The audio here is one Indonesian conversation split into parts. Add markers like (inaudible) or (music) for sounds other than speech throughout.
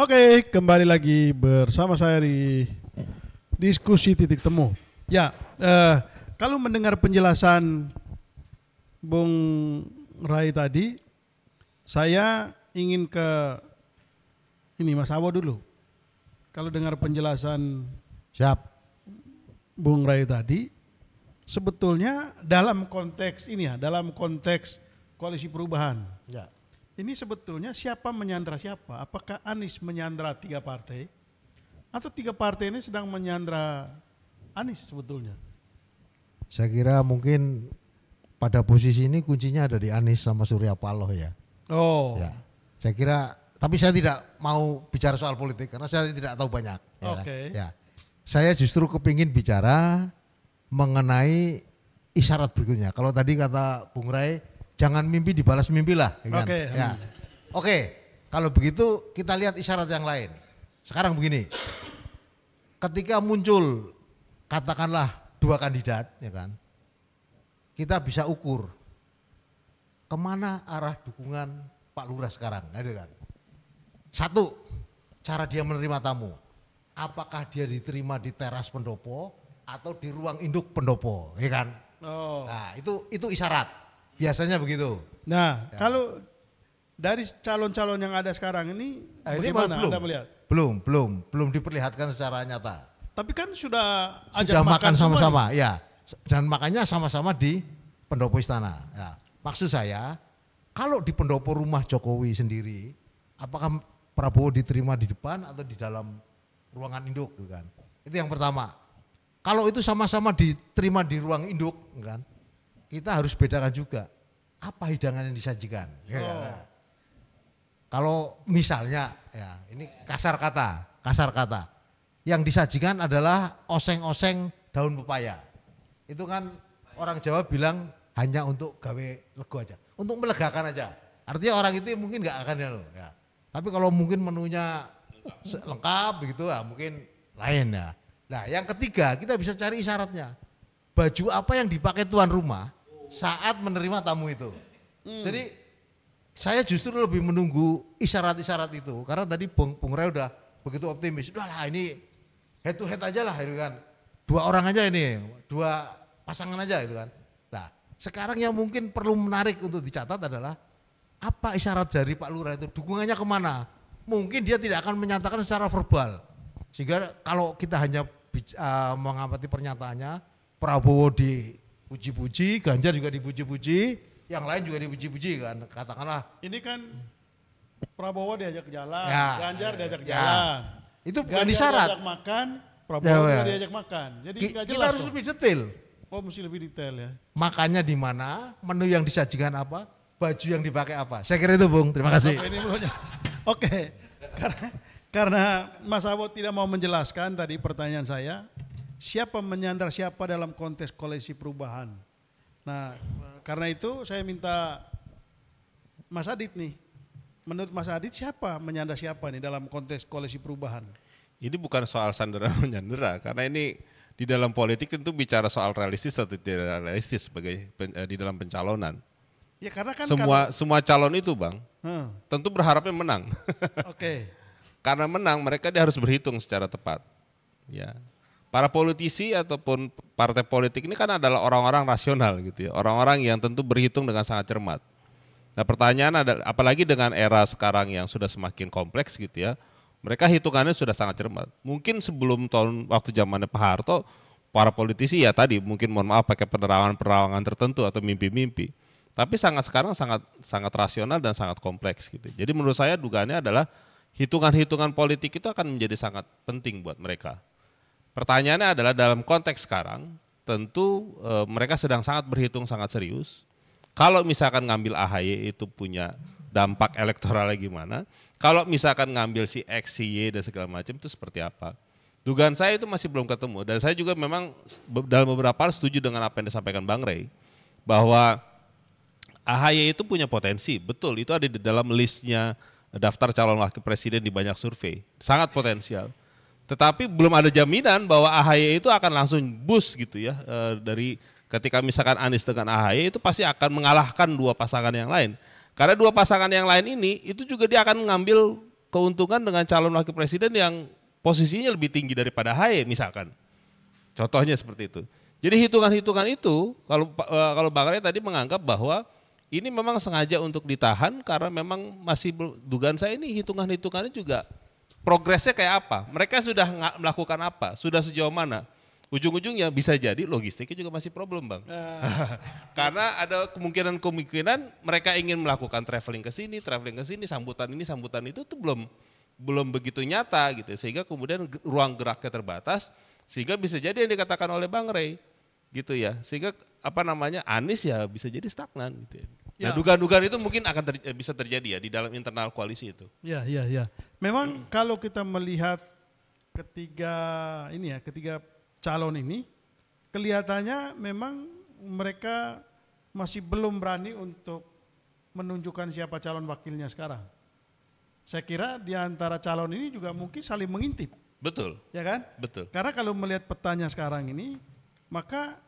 Oke, kembali lagi bersama saya di diskusi titik temu. Ya, eh, kalau mendengar penjelasan Bung Rai tadi, saya ingin ke ini Mas Awo dulu. Kalau dengar penjelasan siap Bung Rai tadi, sebetulnya dalam konteks ini ya, dalam konteks koalisi perubahan. Ya ini sebetulnya siapa menyandra siapa? Apakah Anies menyandra tiga partai? Atau tiga partai ini sedang menyandra Anies sebetulnya? Saya kira mungkin pada posisi ini kuncinya ada di Anies sama Surya Paloh ya. Oh. Ya. Saya kira, tapi saya tidak mau bicara soal politik karena saya tidak tahu banyak. Ya. Oke. Okay. Ya. Saya justru kepingin bicara mengenai isyarat berikutnya. Kalau tadi kata Bung Rai, jangan mimpi dibalas mimpi lah. Ya kan? Oke. Okay. Ya. Oke. Okay. Kalau begitu kita lihat isyarat yang lain. Sekarang begini. Ketika muncul katakanlah dua kandidat ya kan. Kita bisa ukur kemana arah dukungan Pak Lurah sekarang, ada ya kan. Satu, cara dia menerima tamu. Apakah dia diterima di teras pendopo atau di ruang induk pendopo, ya kan? Oh. Nah, itu itu isyarat. Biasanya begitu. Nah, ya. kalau dari calon-calon yang ada sekarang ini, eh, ini bagaimana belum, Anda melihat? Belum, belum, belum diperlihatkan secara nyata. Tapi kan sudah ajak sudah makan sama-sama, ya. Dan makanya sama-sama di pendopo istana. Ya. Maksud saya, kalau di pendopo rumah Jokowi sendiri, apakah Prabowo diterima di depan atau di dalam ruangan induk, gitu kan? Itu yang pertama. Kalau itu sama-sama diterima di ruang induk, gitu kan? kita harus bedakan juga apa hidangan yang disajikan. Ya kan? Oh. Ya, Kalau misalnya ya ini kasar kata, kasar kata. Yang disajikan adalah oseng-oseng daun pepaya. Itu kan orang Jawa bilang hanya untuk gawe lego aja, untuk melegakan aja. Artinya orang itu mungkin nggak akan ya loh. Ya. Tapi kalau mungkin menunya lengkap, lengkap begitu ya mungkin lain ya. Nah yang ketiga kita bisa cari syaratnya. Baju apa yang dipakai tuan rumah saat menerima tamu itu. Hmm. Jadi saya justru lebih menunggu isyarat-isyarat itu karena tadi Bung, Bung Ray udah begitu optimis. Udahlah ini head to head aja lah itu kan. Dua orang aja ini, dua pasangan aja itu kan. Nah, sekarang yang mungkin perlu menarik untuk dicatat adalah apa isyarat dari Pak Lurah itu? Dukungannya kemana? Mungkin dia tidak akan menyatakan secara verbal. Sehingga kalau kita hanya uh, mengamati pernyataannya, Prabowo di puji-puji, Ganjar juga dipuji-puji, yang lain juga dipuji-puji kan, katakanlah. Ini kan Prabowo diajak jalan, ya, Ganjar diajak ya. jalan. Itu bukan Ganjar diajak makan, Prabowo ya, ya. diajak makan. Jadi Ki, kita harus tuh. lebih detail. Oh mesti lebih detail ya. Makannya di mana, menu yang disajikan apa, baju yang dipakai apa. Saya kira itu Bung, terima kasih. Oke, ini karena, karena Mas Abot tidak mau menjelaskan tadi pertanyaan saya, siapa menyandar siapa dalam konteks koalisi perubahan. Nah, karena itu saya minta Mas Adit nih, menurut Mas Adit siapa menyandar siapa nih dalam konteks koalisi perubahan? Ini bukan soal sandera (laughs) menyandera, karena ini di dalam politik tentu bicara soal realistis atau tidak realistis sebagai eh, di dalam pencalonan. Ya karena kan semua semua calon itu bang, hmm. tentu berharapnya menang. (laughs) Oke. Okay. karena menang mereka dia harus berhitung secara tepat. Ya, para politisi ataupun partai politik ini kan adalah orang-orang rasional gitu ya, orang-orang yang tentu berhitung dengan sangat cermat. Nah pertanyaan ada, apalagi dengan era sekarang yang sudah semakin kompleks gitu ya, mereka hitungannya sudah sangat cermat. Mungkin sebelum tahun waktu zamannya Pak Harto, para politisi ya tadi mungkin mohon maaf pakai penerawangan-penerawangan tertentu atau mimpi-mimpi. Tapi sangat sekarang sangat sangat rasional dan sangat kompleks gitu. Jadi menurut saya dugaannya adalah hitungan-hitungan politik itu akan menjadi sangat penting buat mereka Pertanyaannya adalah dalam konteks sekarang, tentu e, mereka sedang sangat berhitung sangat serius. Kalau misalkan ngambil AHY itu punya dampak elektoralnya gimana? Kalau misalkan ngambil si X, si Y dan segala macam itu seperti apa? Dugaan saya itu masih belum ketemu dan saya juga memang dalam beberapa hal setuju dengan apa yang disampaikan Bang Rey bahwa AHY itu punya potensi, betul itu ada di dalam listnya daftar calon wakil presiden di banyak survei, sangat potensial. Tetapi belum ada jaminan bahwa AHY itu akan langsung bus gitu ya e, dari ketika misalkan Anies dengan AHY itu pasti akan mengalahkan dua pasangan yang lain. Karena dua pasangan yang lain ini itu juga dia akan mengambil keuntungan dengan calon wakil presiden yang posisinya lebih tinggi daripada AHY misalkan. Contohnya seperti itu. Jadi hitungan-hitungan itu kalau eh, kalau Bang tadi menganggap bahwa ini memang sengaja untuk ditahan karena memang masih dugaan saya ini hitungan-hitungannya juga progresnya kayak apa? Mereka sudah melakukan apa? Sudah sejauh mana? Ujung-ujungnya bisa jadi logistiknya juga masih problem bang. Eh. (laughs) Karena ada kemungkinan-kemungkinan mereka ingin melakukan traveling ke sini, traveling ke sini, sambutan ini, sambutan itu tuh belum belum begitu nyata gitu. Sehingga kemudian ruang geraknya terbatas, sehingga bisa jadi yang dikatakan oleh Bang Ray, gitu ya. Sehingga apa namanya Anies ya bisa jadi stagnan gitu ya. Nah, ya. Nah, dugaan-dugaan itu mungkin akan ter, eh, bisa terjadi ya di dalam internal koalisi itu. Ya, ya, ya. Memang hmm. kalau kita melihat ketiga ini ya, ketiga calon ini kelihatannya memang mereka masih belum berani untuk menunjukkan siapa calon wakilnya sekarang. Saya kira di antara calon ini juga mungkin saling mengintip. Betul. Ya kan? Betul. Karena kalau melihat petanya sekarang ini, maka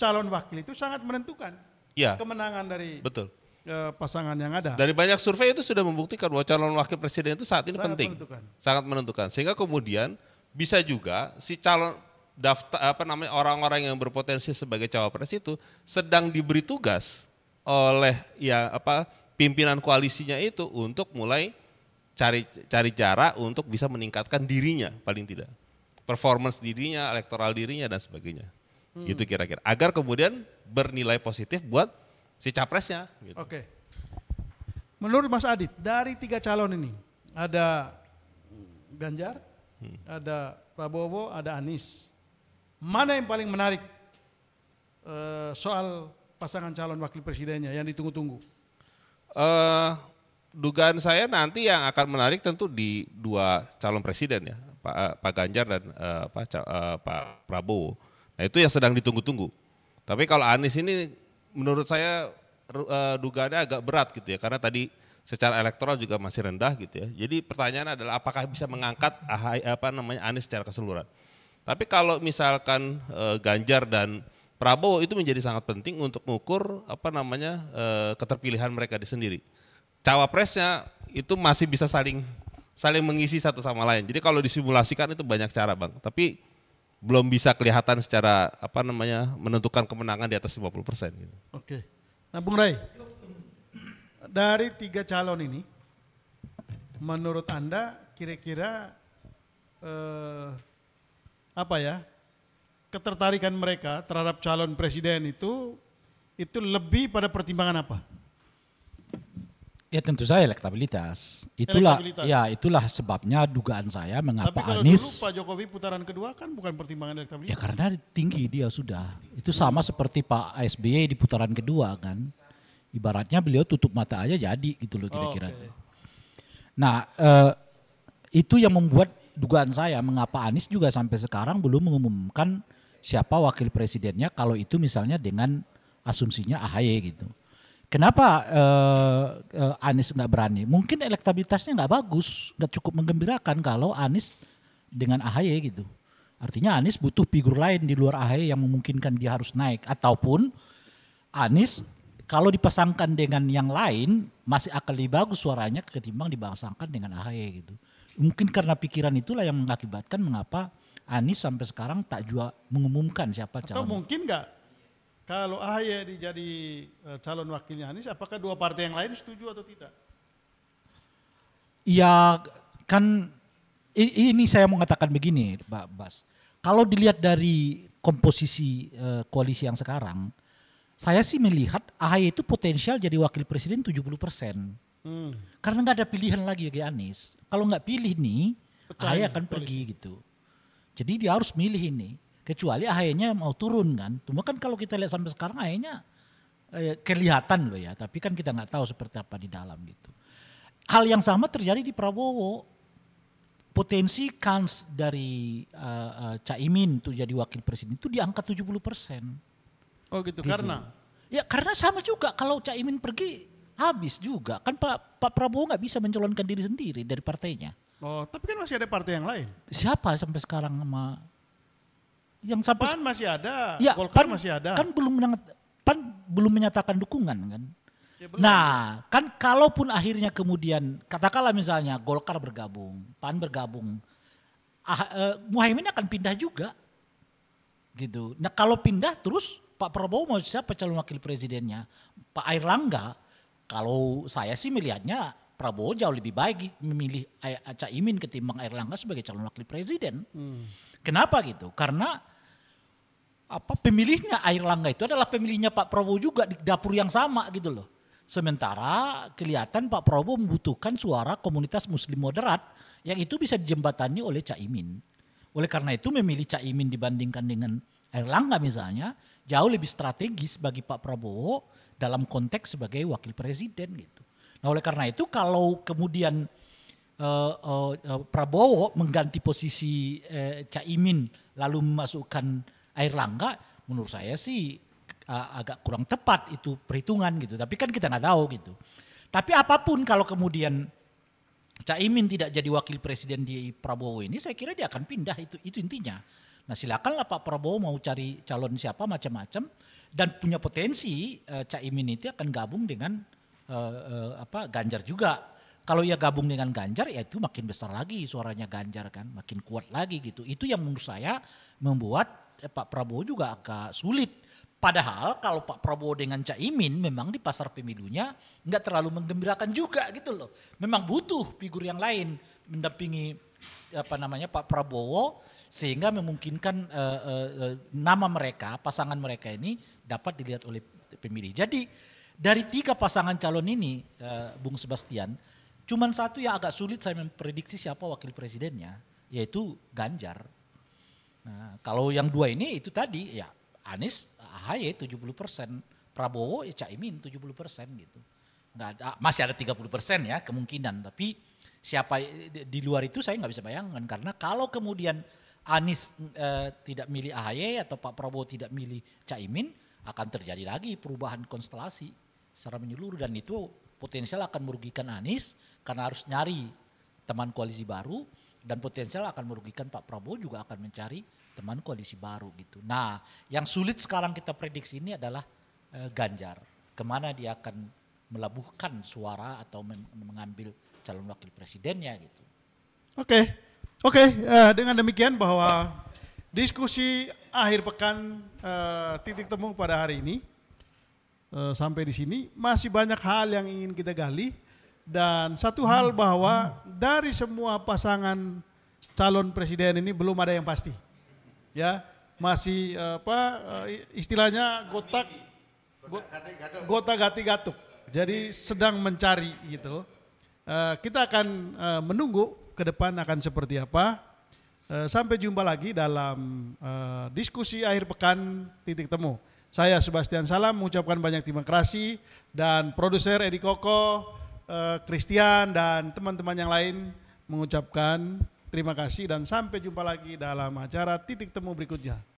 calon wakil itu sangat menentukan ya. kemenangan dari betul eh, pasangan yang ada. Dari banyak survei itu sudah membuktikan bahwa calon wakil presiden itu saat ini sangat penting, menentukan. sangat menentukan. Sehingga kemudian bisa juga si calon daftar apa namanya orang-orang yang berpotensi sebagai cawapres itu sedang diberi tugas oleh ya apa pimpinan koalisinya itu untuk mulai cari cari cara untuk bisa meningkatkan dirinya paling tidak performance dirinya, elektoral dirinya dan sebagainya. Hmm. itu kira-kira. Agar kemudian bernilai positif buat si capresnya. Gitu. Oke. Menurut Mas Adit, dari tiga calon ini ada Ganjar, hmm. ada Prabowo, ada Anies. Mana yang paling menarik uh, soal pasangan calon wakil presidennya yang ditunggu-tunggu? Uh, dugaan saya nanti yang akan menarik tentu di dua calon presiden ya, Pak, eh, Pak Ganjar dan uh, Pak, uh, Pak Prabowo Nah itu yang sedang ditunggu-tunggu. Tapi kalau Anies ini menurut saya eh, dugaannya agak berat gitu ya karena tadi secara elektoral juga masih rendah gitu ya. Jadi pertanyaannya adalah apakah bisa mengangkat apa namanya Anies secara keseluruhan. Tapi kalau misalkan eh, Ganjar dan Prabowo itu menjadi sangat penting untuk mengukur apa namanya eh, keterpilihan mereka di sendiri. Cawapresnya itu masih bisa saling saling mengisi satu sama lain. Jadi kalau disimulasikan itu banyak cara, Bang. Tapi belum bisa kelihatan secara apa namanya menentukan kemenangan di atas 50 persen. Gitu. Oke, nah Bung Rai, dari tiga calon ini, menurut anda kira-kira eh, apa ya ketertarikan mereka terhadap calon presiden itu itu lebih pada pertimbangan apa? Ya tentu saja elektabilitas. Itulah elektabilitas. ya itulah sebabnya dugaan saya mengapa Tapi kalau Anies dulu Pak Jokowi putaran kedua kan bukan pertimbangan elektabilitas. Ya karena tinggi dia sudah. Itu sama seperti Pak SBY di putaran kedua kan. Ibaratnya beliau tutup mata aja jadi gitu loh kira-kira. Oh, okay. Nah, eh, itu yang membuat dugaan saya mengapa Anies juga sampai sekarang belum mengumumkan siapa wakil presidennya kalau itu misalnya dengan asumsinya AHY gitu. Kenapa uh, uh, Anies nggak berani? Mungkin elektabilitasnya nggak bagus, nggak cukup menggembirakan kalau Anies dengan AHY gitu. Artinya Anies butuh figur lain di luar AHY yang memungkinkan dia harus naik ataupun Anies kalau dipasangkan dengan yang lain masih akan lebih bagus suaranya ketimbang dipasangkan dengan AHY gitu. Mungkin karena pikiran itulah yang mengakibatkan mengapa Anies sampai sekarang tak juga mengumumkan siapa calon. Atau mungkin nggak kalau Ahy dijadi eh, calon wakilnya Anies, apakah dua partai yang lain setuju atau tidak? Ya kan ini saya mau katakan begini, Pak Bas. Kalau dilihat dari komposisi eh, koalisi yang sekarang, saya sih melihat Ahy itu potensial jadi wakil presiden 70 persen. Hmm. Karena nggak ada pilihan lagi bagi Anies. Kalau nggak pilih nih, Ahy ya akan pergi gitu. Jadi dia harus milih ini. Kecuali ahy mau turun kan. Cuma kan kalau kita lihat sampai sekarang ahy eh, kelihatan loh ya. Tapi kan kita nggak tahu seperti apa di dalam gitu. Hal yang sama terjadi di Prabowo. Potensi kans dari uh, eh, uh, eh, Caimin tuh jadi wakil presiden itu diangkat angka 70 persen. Oh gitu, gitu, karena? Ya karena sama juga kalau Caimin pergi habis juga. Kan Pak, Pak Prabowo nggak bisa mencalonkan diri sendiri dari partainya. Oh, tapi kan masih ada partai yang lain. Siapa sampai sekarang sama yang sampai PAN masih ada, ya, Golkar PAN, masih ada. Kan belum PAN belum menyatakan dukungan kan. Ya, Nah, kan kalaupun akhirnya kemudian katakanlah misalnya Golkar bergabung, PAN bergabung, ah, eh, Muhaimin akan pindah juga. Gitu. Nah, kalau pindah terus Pak Prabowo mau siapa calon wakil presidennya? Pak Air Langga, Kalau saya sih melihatnya Prabowo jauh lebih baik memilih Caimin ketimbang Langga sebagai calon wakil presiden. Hmm. Kenapa gitu? Karena apa pemilihnya Air Langga itu adalah pemilihnya Pak Prabowo juga di dapur yang sama gitu loh. Sementara kelihatan Pak Prabowo membutuhkan suara komunitas muslim moderat yang itu bisa dijembatani oleh Caimin. Oleh karena itu memilih Caimin dibandingkan dengan Air Langga misalnya jauh lebih strategis bagi Pak Prabowo dalam konteks sebagai wakil presiden gitu. Nah oleh karena itu kalau kemudian uh, uh, Prabowo mengganti posisi uh, Caimin lalu memasukkan Air Langga menurut saya sih agak kurang tepat itu perhitungan gitu. Tapi kan kita nggak tahu gitu. Tapi apapun kalau kemudian Caimin tidak jadi wakil presiden di Prabowo ini, saya kira dia akan pindah itu itu intinya. Nah silakanlah Pak Prabowo mau cari calon siapa macam-macam dan punya potensi uh, eh, Caimin itu akan gabung dengan uh, uh, apa Ganjar juga. Kalau ia gabung dengan Ganjar ya itu makin besar lagi suaranya Ganjar kan, makin kuat lagi gitu. Itu yang menurut saya membuat eh, Pak Prabowo juga agak sulit. Padahal kalau Pak Prabowo dengan Caimin memang di pasar pemilunya nggak terlalu menggembirakan juga gitu loh. Memang butuh figur yang lain mendampingi apa namanya Pak Prabowo sehingga memungkinkan uh, uh, nama mereka, pasangan mereka ini dapat dilihat oleh pemilih. Jadi dari tiga pasangan calon ini uh, Bung Sebastian, cuman satu yang agak sulit saya memprediksi siapa wakil presidennya yaitu Ganjar. Nah, kalau yang dua ini itu tadi ya Anies AHY 70 persen, Prabowo ya Caimin 70 persen gitu. Nggak ada, masih ada 30 persen ya kemungkinan, tapi siapa di luar itu saya nggak bisa bayangkan karena kalau kemudian Anies e, tidak milih AHY atau Pak Prabowo tidak milih Caimin akan terjadi lagi perubahan konstelasi secara menyeluruh dan itu potensial akan merugikan Anies karena harus nyari teman koalisi baru dan potensial akan merugikan Pak Prabowo juga akan mencari teman koalisi baru gitu. Nah, yang sulit sekarang kita prediksi ini adalah eh, Ganjar, kemana dia akan melabuhkan suara atau mengambil calon wakil presidennya gitu. Oke, oke. Okay. Eh, dengan demikian bahwa diskusi akhir pekan uh, titik temu pada hari ini uh, sampai di sini masih banyak hal yang ingin kita gali. Dan satu hal bahwa dari semua pasangan calon presiden ini belum ada yang pasti. Ya, masih apa eh, istilahnya gotak gotak-gati gatuk. Jadi sedang mencari gitu. Eh, kita akan eh, menunggu ke depan akan seperti apa. Sampai jumpa lagi dalam diskusi akhir pekan titik temu. Saya Sebastian Salam mengucapkan banyak terima kasih dan produser Edi Koko Eh, Christian dan teman-teman yang lain mengucapkan terima kasih dan sampai jumpa lagi dalam acara titik temu berikutnya.